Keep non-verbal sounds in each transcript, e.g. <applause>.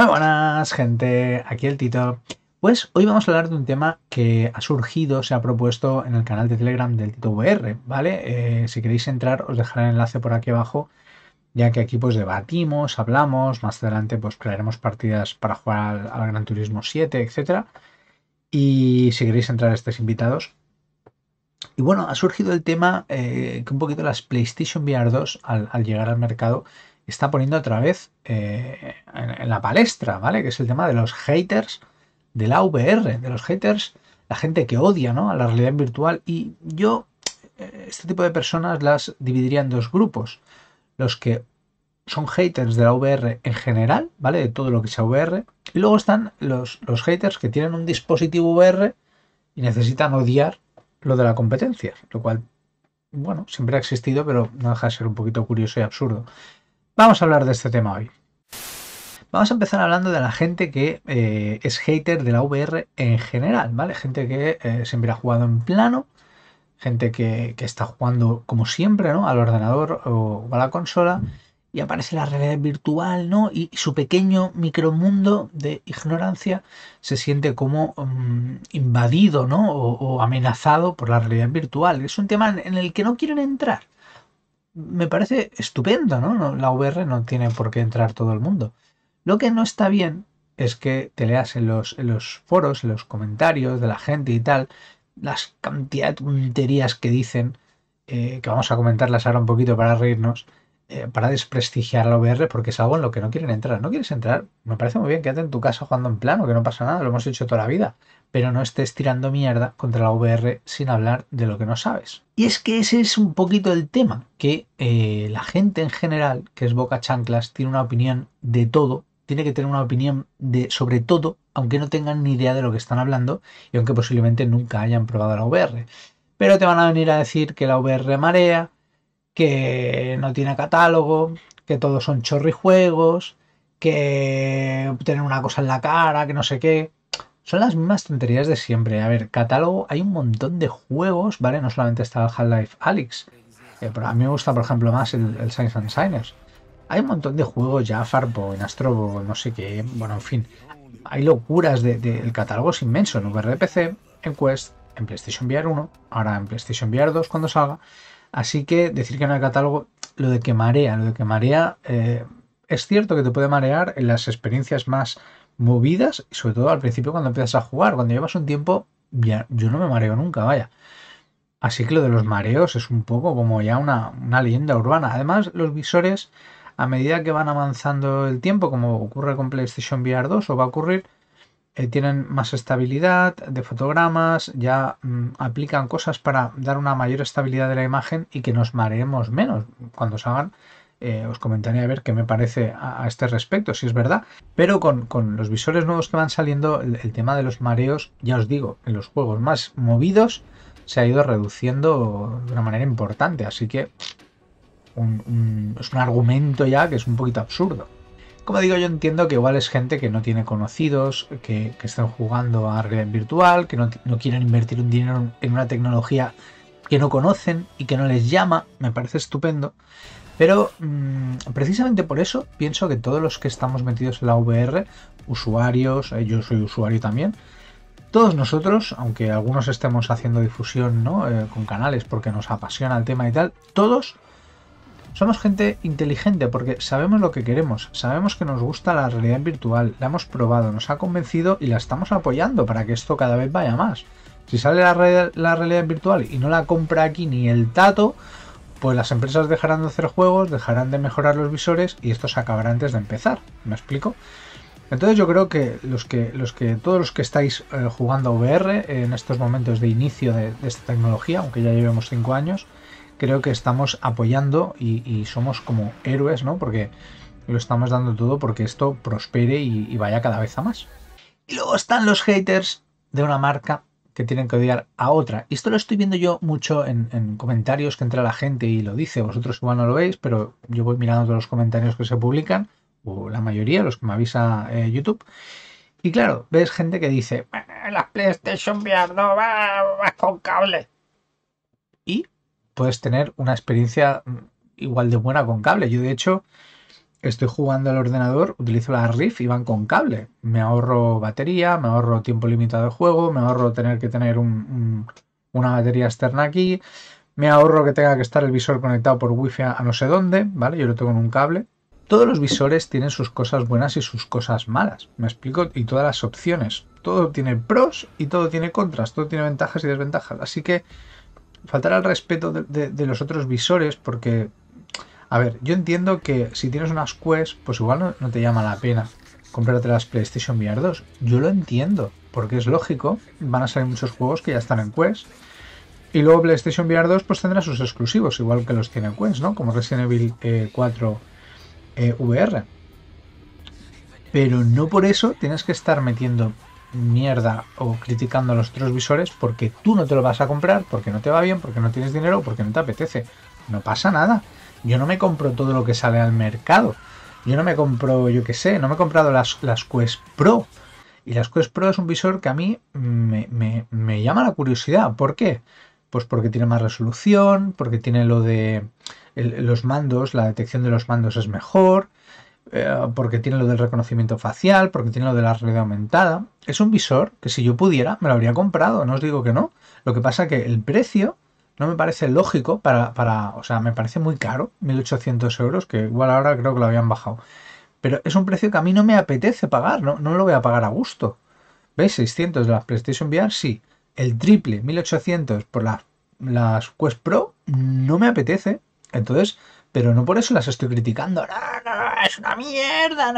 Muy buenas, gente. Aquí el Tito. Pues hoy vamos a hablar de un tema que ha surgido, se ha propuesto en el canal de Telegram del Tito VR, ¿vale? Eh, si queréis entrar, os dejaré el enlace por aquí abajo, ya que aquí pues debatimos, hablamos, más adelante pues crearemos partidas para jugar al, Gran Turismo 7, etc. Y si queréis entrar, estáis invitados. Y bueno, ha surgido el tema eh, que un poquito las PlayStation VR 2 al llegar al mercado está poniendo otra vez eh, en, la palestra, ¿vale? Que es el tema de los haters de la VR, de los haters, la gente que odia, ¿no? A la realidad virtual. Y yo, eh, este tipo de personas las dividiría en dos grupos. Los que son haters de la VR en general, ¿vale? De todo lo que sea VR. Y luego están los, los haters que tienen un dispositivo VR y necesitan odiar lo de la competencia, lo cual, bueno, siempre ha existido, pero no deja de ser un poquito curioso y absurdo. Vamos a hablar de este tema hoy. Vamos a empezar hablando de la gente que eh, es hater de la VR en general, ¿vale? Gente que eh, siempre ha jugado en plano, gente que, está jugando como siempre, ¿no? Al ordenador o, a la consola y aparece la realidad virtual, ¿no? Y su pequeño micromundo de ignorancia se siente como mm, invadido, ¿no? o, amenazado por la realidad virtual. Es un tema en el que no quieren entrar me parece estupendo, ¿no? La VR no tiene por qué entrar todo el mundo. Lo que no está bien es que te leas en los, foros, en los comentarios de la gente y tal, las cantidad de tonterías que dicen, eh, que vamos a comentarlas ahora un poquito para reírnos, eh, para desprestigiar la VR porque es algo en lo que no quieren entrar. ¿No quieres entrar? Me parece muy bien, quédate en tu casa jugando en plano, que no pasa nada, lo hemos hecho toda la vida. Pero no estés tirando mierda contra la VR sin hablar de lo que no sabes. Y es que ese es un poquito el tema, que eh, la gente en general, que es boca chanclas, tiene una opinión de todo tiene que tener una opinión de sobre todo, aunque no tengan ni idea de lo que están hablando y aunque posiblemente nunca hayan probado la VR. Pero te van a venir a decir que la VR marea, que no tiene catálogo, que todos son chorrijuegos, que tienen una cosa en la cara, que no sé qué. Son las mismas tonterías de siempre. A ver, catálogo, hay un montón de juegos, ¿vale? No solamente está el Half-Life Alyx. Eh, a mí me gusta, por ejemplo, más el, Science and Designers Hay un montón de juegos ya, Farpo, en Astrobo, no sé qué. Bueno, en fin. Hay locuras el de, catálogo es inmenso en VRPC, PC, en Quest, en PlayStation VR 1, ahora en PlayStation VR 2 cuando salga. Así que decir que en el catálogo, lo de que marea, lo de que marea, eh, es cierto que te puede marear en las experiencias más movidas, y sobre todo al principio cuando empiezas a jugar, cuando llevas un tiempo, ya, yo no me mareo nunca, vaya. Así que lo de los mareos es un poco como ya una, una leyenda urbana. Además, los visores, a medida que van avanzando el tiempo, como ocurre con PlayStation VR 2 o va a ocurrir, eh, tienen más estabilidad de fotogramas, ya mm, aplican cosas para dar una mayor estabilidad de la imagen y que nos mareemos menos cuando salgan. Eh, os comentaré a ver qué me parece a, este respecto, si es verdad. Pero con, los visores nuevos que van saliendo, el, tema de los mareos, ya os digo, en los juegos más movidos se ha ido reduciendo de una manera importante. Así que es un argumento ya que es un poquito absurdo como digo, yo entiendo que igual es gente que no tiene conocidos, que, están jugando a realidad virtual, que no, quieren invertir un dinero en una tecnología que no conocen y que no les llama. Me parece estupendo. Pero mm, precisamente por eso pienso que todos los que estamos metidos en la VR, usuarios, eh, yo soy usuario también, todos nosotros, aunque algunos estemos haciendo difusión ¿no? Eh, con canales porque nos apasiona el tema y tal, todos somos gente inteligente porque sabemos lo que queremos, sabemos que nos gusta la realidad virtual, la hemos probado, nos ha convencido y la estamos apoyando para que esto cada vez vaya más. Si sale la, realidad virtual y no la compra aquí ni el tato, pues las empresas dejarán de hacer juegos, dejarán de mejorar los visores y esto se acabará antes de empezar. ¿Me explico? Entonces yo creo que los que, los que todos los que estáis eh, jugando a VR en estos momentos de inicio de, de, esta tecnología, aunque ya llevemos 5 años, creo que estamos apoyando y, somos como héroes, ¿no? Porque lo estamos dando todo porque esto prospere y, vaya cada vez a más. Y luego están los haters de una marca que tienen que odiar a otra. Y esto lo estoy viendo yo mucho en, comentarios que entra la gente y lo dice. Vosotros igual no lo veis, pero yo voy mirando todos los comentarios que se publican, o la mayoría, los que me avisa eh, YouTube. Y claro, ves gente que dice, las PlayStation VR no va con cable. Y puedes tener una experiencia mm, igual de buena con cable. Yo de hecho estoy jugando al ordenador, utilizo la Rift y van con cable. Me ahorro batería, me ahorro tiempo limitado de juego, me ahorro tener que tener una batería externa aquí, me ahorro que tenga que estar el visor conectado por wifi a no sé dónde, ¿vale? Yo lo tengo en un cable. Todos los visores tienen sus cosas buenas y sus cosas malas, me explico, y todas las opciones. Todo tiene pros y todo tiene contras, todo tiene ventajas y desventajas. Así que Faltará al respeto de, los otros visores porque, a ver, yo entiendo que si tienes unas Quest, pues igual no, te llama la pena comprarte las PlayStation VR 2. Yo lo entiendo, porque es lógico, van a salir muchos juegos que ya están en Quest. Y luego PlayStation VR 2 pues tendrá sus exclusivos, igual que los tiene Quest, ¿no? Como Resident Evil 4 eh, eh, VR. Pero no por eso tienes que estar metiendo mierda o criticando a los otros visores porque tú no te lo vas a comprar, porque no te va bien, porque no tienes dinero, porque no te apetece. No pasa nada. Yo no me compro todo lo que sale al mercado. Yo no me compro, yo qué sé, no me he comprado las, las Quest Pro. Y las Quest Pro es un visor que a mí me, llama la curiosidad. ¿Por qué? Pues porque tiene más resolución, porque tiene lo de los mandos, la detección de los mandos es mejor, eh, porque tiene lo del reconocimiento facial, porque tiene lo de la red aumentada. Es un visor que si yo pudiera me lo habría comprado, no os digo que no. Lo que pasa que el precio no me parece lógico para, o sea, me parece muy caro, 1.800 euros, que igual ahora creo que lo habían bajado. Pero es un precio que a mí no me apetece pagar, no, no lo voy a pagar a gusto. ¿Veis? 600 de las PlayStation VR, sí. El triple, 1.800 por las, las Quest Pro, no me apetece. Entonces, pero no por eso las estoy criticando. No, no, no es una mierda.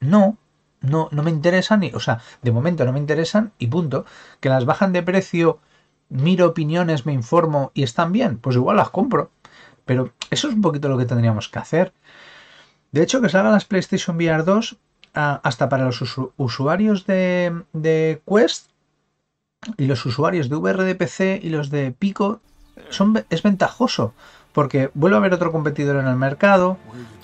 No. no, no, me interesan, o sea, de momento no me interesan y punto. Que las bajan de precio, miro opiniones, me informo y están bien, pues igual las compro. Pero eso es un poquito lo que tendríamos que hacer. De hecho, que salgan las PlayStation VR 2 ah, hasta para los usuarios de, Quest y los usuarios de VR de PC y los de Pico son, es ventajoso porque vuelve a haber otro competidor en el mercado,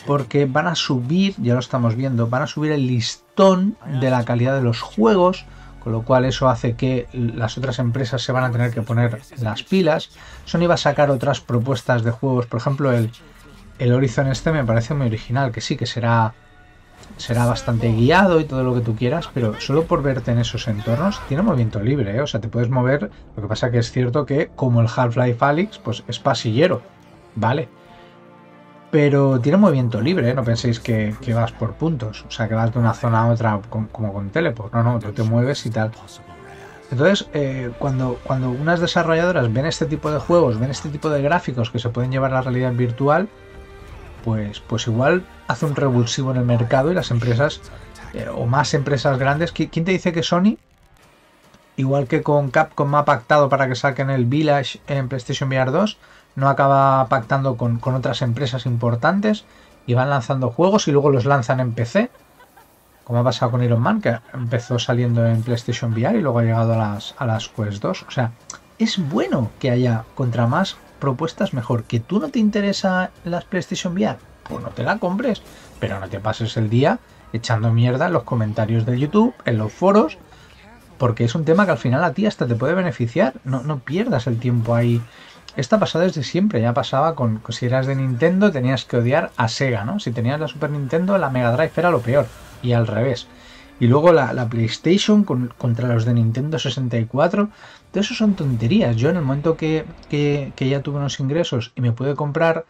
porque van a subir, ya lo estamos viendo, van a subir el listón de la calidad de los juegos, con lo cual eso hace que las otras empresas se van a tener que poner las pilas. Sony va a sacar otras propuestas de juegos, por ejemplo el, el Horizon este me parece muy original, que sí que será será bastante guiado y todo lo que tú quieras, pero solo por verte en esos entornos tiene movimiento libre, ¿eh? o sea, te puedes mover, lo que pasa que es cierto que como el Half-Life Alyx, pues es pasillero, Vale. Pero tiene movimiento libre, ¿eh? no penséis que, vas por puntos, o sea, que vas de una zona a otra como con teleport, no, no, tú te mueves y tal. Entonces, eh, cuando, cuando unas desarrolladoras ven este tipo de juegos, ven este tipo de gráficos que se pueden llevar a la realidad virtual, pues, pues igual hace un revulsivo en el mercado y las empresas, eh, o más empresas grandes, ¿quién te dice que Sony, igual que con Capcom ha pactado para que saquen el Village en PlayStation VR 2, no acaba pactando con, otras empresas importantes y van lanzando juegos y luego los lanzan en PC, como ha pasado con Iron Man, que empezó saliendo en PlayStation VR y luego ha llegado a las, a las Quest 2. O sea, es bueno que haya contra más propuestas mejor. ¿Que tú no te interesa las PlayStation VR? Pues no te la compres, pero no te pases el día echando mierda en los comentarios de YouTube, en los foros, porque es un tema que al final a ti hasta te puede beneficiar. No, no pierdas el tiempo ahí esta ha pasado desde siempre, ya pasaba con, si eras de Nintendo tenías que odiar a Sega, ¿no? Si tenías la Super Nintendo, la Mega Drive era lo peor, y al revés. Y luego la, PlayStation contra los de Nintendo 64. Todo eso son tonterías. Yo en el momento que, ya tuve unos ingresos y me pude comprar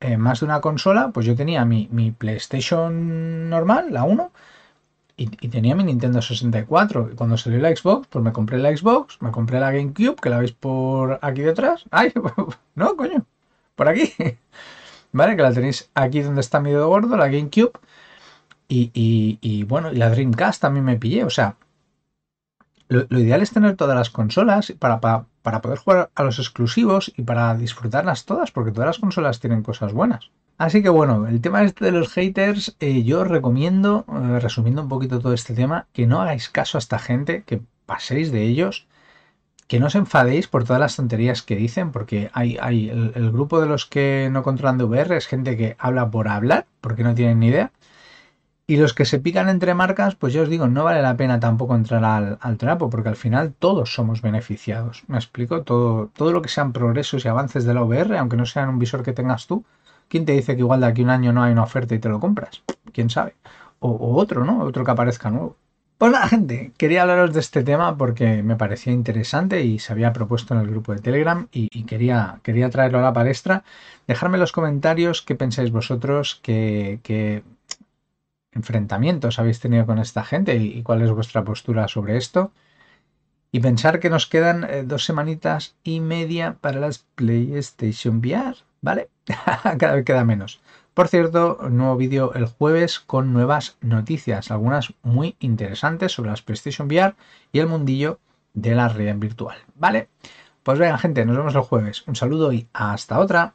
eh, más de una consola, pues yo tenía mi, mi PlayStation normal, la 1, y, tenía mi Nintendo 64. cuando salió la Xbox, pues me compré la Xbox, me compré la GameCube, que la veis por aquí detrás. <laughs> ¡Ay! No, coño. Por aquí. <laughs> ¿Vale? Que la tenéis aquí donde está mi dedo gordo, la GameCube. Y, bueno, y la Dreamcast también me pillé. O sea, lo, ideal es tener todas las consolas para, para poder jugar a los exclusivos y para disfrutarlas todas, porque todas las consolas tienen cosas buenas. Así que bueno, el tema este de los haters, eh, yo os recomiendo, eh, resumiendo un poquito todo este tema, que no hagáis caso a esta gente, que paséis de ellos, que no os enfadéis por todas las tonterías que dicen, porque hay, el, grupo de los que no controlan de VR es gente que habla por hablar, porque no tienen ni idea. Y los que se pican entre marcas, pues yo os digo, no vale la pena tampoco entrar al, trapo, porque al final todos somos beneficiados. ¿Me explico? Todo, todo lo que sean progresos y avances de la VR, aunque no sean un visor que tengas tú, ¿Quién te dice que igual de aquí un año no hay una oferta y te lo compras? ¿Quién sabe? O, otro, ¿no? Otro que aparezca nuevo. Pues nada, gente, quería hablaros de este tema porque me parecía interesante y se había propuesto en el grupo de Telegram y, quería, quería traerlo a la palestra. Dejarme en los comentarios qué pensáis vosotros, qué, enfrentamientos habéis tenido con esta gente y, cuál es vuestra postura sobre esto. Y pensar que nos quedan eh, dos semanitas y media para las PlayStation VR. ¿vale? <laughs> Cada vez queda menos. Por cierto, nuevo vídeo el jueves con nuevas noticias, algunas muy interesantes sobre las PlayStation VR y el mundillo de la realidad virtual, ¿vale? Pues venga, gente, nos vemos el jueves. Un saludo y hasta otra.